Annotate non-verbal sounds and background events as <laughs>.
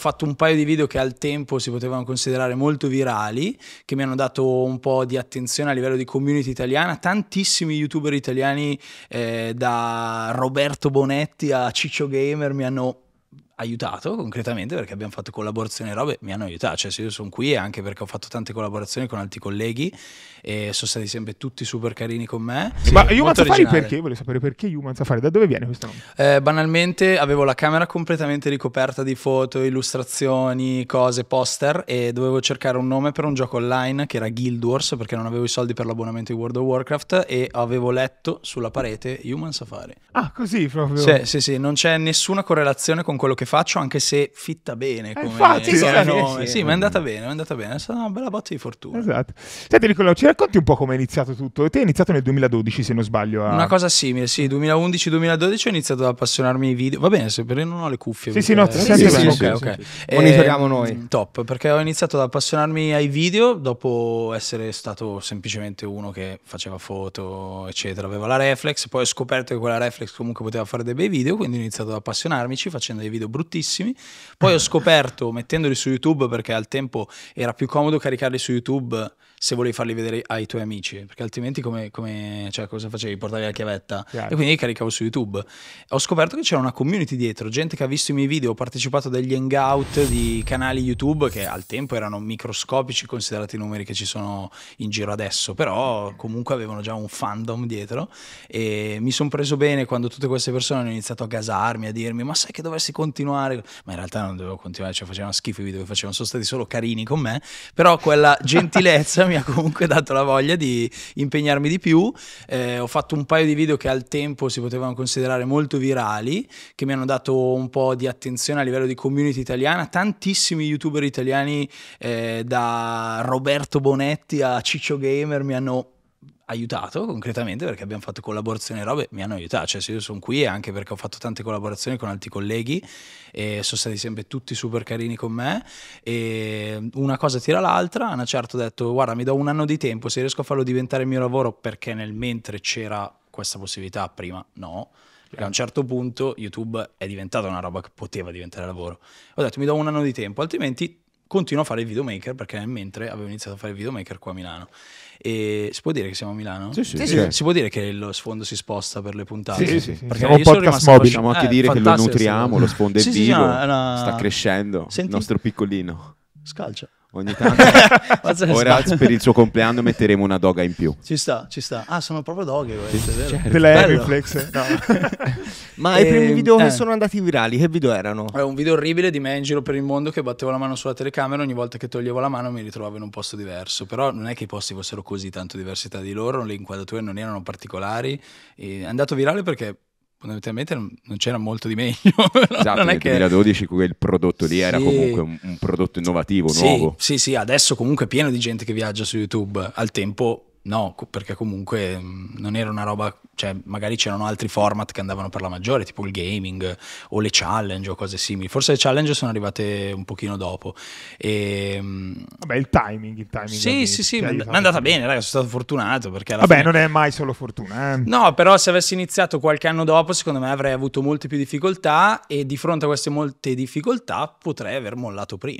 fatto un paio di video che al tempo si potevano considerare molto virali, che mi hanno dato un po' di attenzione a livello di community italiana, tantissimi youtuber italiani eh, da Roberto Bonetti a Ciccio Gamer mi hanno aiutato concretamente perché abbiamo fatto collaborazioni e robe, mi hanno aiutato, cioè se io sono qui è anche perché ho fatto tante collaborazioni con altri colleghi e sono stati sempre tutti super carini con me. Sì, ma Human Safari originale. perché? Volevo sapere perché Human Safari, da dove viene questo nome? Eh, banalmente avevo la camera completamente ricoperta di foto, illustrazioni, cose, poster e dovevo cercare un nome per un gioco online che era Guild Wars perché non avevo i soldi per l'abbonamento di World of Warcraft e avevo letto sulla parete Human Safari. Ah, così proprio? Sì, sì, sì, non c'è nessuna correlazione con quello che faccio anche se fitta bene. Eh, come infatti, sì, nome. sì, sì, ma è andata bene, è andata bene, è stata una bella botta di fortuna. Esatto. Senti Nicolò, ci racconti un po' come è iniziato tutto? Te hai iniziato nel 2012 se non sbaglio. A... Una cosa simile, sì, 2011-2012 ho iniziato ad appassionarmi ai video, va bene se perché non ho le cuffie. Sì, sì, no, ti senti sì, bene. Sì, ok, ok. E, Monitoriamo ehm, noi. Top, perché ho iniziato ad appassionarmi ai video dopo essere stato semplicemente uno che faceva foto, eccetera, aveva la reflex, poi ho scoperto che quella reflex comunque poteva fare dei bei video, quindi ho iniziato ad appassionarmi facendo dei video brutti bruttissimi. Poi ho <laughs> scoperto, mettendoli su YouTube, perché al tempo era più comodo caricarli su YouTube se volevi farli vedere ai tuoi amici, perché altrimenti come, come cioè, cosa facevi? Portavi la chiavetta Chiaro. e quindi li caricavo su YouTube. Ho scoperto che c'era una community dietro, gente che ha visto i miei video, ho partecipato a degli hangout di canali YouTube che al tempo erano microscopici considerati i numeri che ci sono in giro adesso, però comunque avevano già un fandom dietro e mi sono preso bene quando tutte queste persone hanno iniziato a gasarmi, a dirmi ma sai che dovresti continuare continuare, ma in realtà non dovevo continuare, cioè facevano schifo i video che facevano, sono stati solo carini con me, però quella <laughs> gentilezza mi ha comunque dato la voglia di impegnarmi di più, eh, ho fatto un paio di video che al tempo si potevano considerare molto virali, che mi hanno dato un po' di attenzione a livello di community italiana, tantissimi youtuber italiani eh, da Roberto Bonetti a Ciccio Gamer mi hanno aiutato concretamente perché abbiamo fatto collaborazioni e robe, mi hanno aiutato, cioè se io sono qui è anche perché ho fatto tante collaborazioni con altri colleghi e sono stati sempre tutti super carini con me e una cosa tira l'altra, hanno certo detto guarda mi do un anno di tempo, se riesco a farlo diventare il mio lavoro perché nel mentre c'era questa possibilità, prima no, perché a un certo punto YouTube è diventata una roba che poteva diventare lavoro. Ho detto mi do un anno di tempo, altrimenti continuo a fare il videomaker perché nel mentre avevo iniziato a fare il videomaker qua a Milano. E si può dire che siamo a Milano? Sì, sì. sì, Si può dire che lo sfondo si sposta per le puntate? Sì, sì. sì. Perché siamo un podcast mobile. Possiamo anche eh, dire che lo nutriamo, lo sfondo è vivo, no, no. sta crescendo, il nostro piccolino. Scalcia. Ogni tanto, <laughs> ora per il suo compleanno metteremo una doga in più. Ci sta, ci sta. Ah, sono proprio doghe queste, vero? Certo. Della eh. No. <laughs> Ma e, i primi ehm, video eh. che sono andati virali, che video erano? Era eh, un video orribile di me in giro per il mondo che battevo la mano sulla telecamera ogni volta che toglievo la mano mi ritrovavo in un posto diverso. Però non è che i posti fossero così tanto diversi tra di loro, le inquadrature non erano particolari. E è andato virale perché fondamentalmente non, c'era molto di meglio. <laughs> Esatto, nel che... 2012 quel prodotto lì sì. era comunque un, prodotto innovativo, sì, nuovo. Sì, sì, adesso comunque pieno di gente che viaggia su YouTube, al tempo No, perché comunque mm, non era una roba, cioè magari c'erano altri format che andavano per la maggiore, tipo il gaming o le challenge o cose simili. Forse le challenge sono arrivate un pochino dopo. E... Mm, Vabbè, il timing, il timing. Sì, sì, sì, mi è andata bene, ragazzi, sono stato fortunato perché Vabbè, fine... non è mai solo fortuna. Eh. No, però se avessi iniziato qualche anno dopo, secondo me avrei avuto molte più difficoltà e di fronte a queste molte difficoltà potrei aver mollato prima.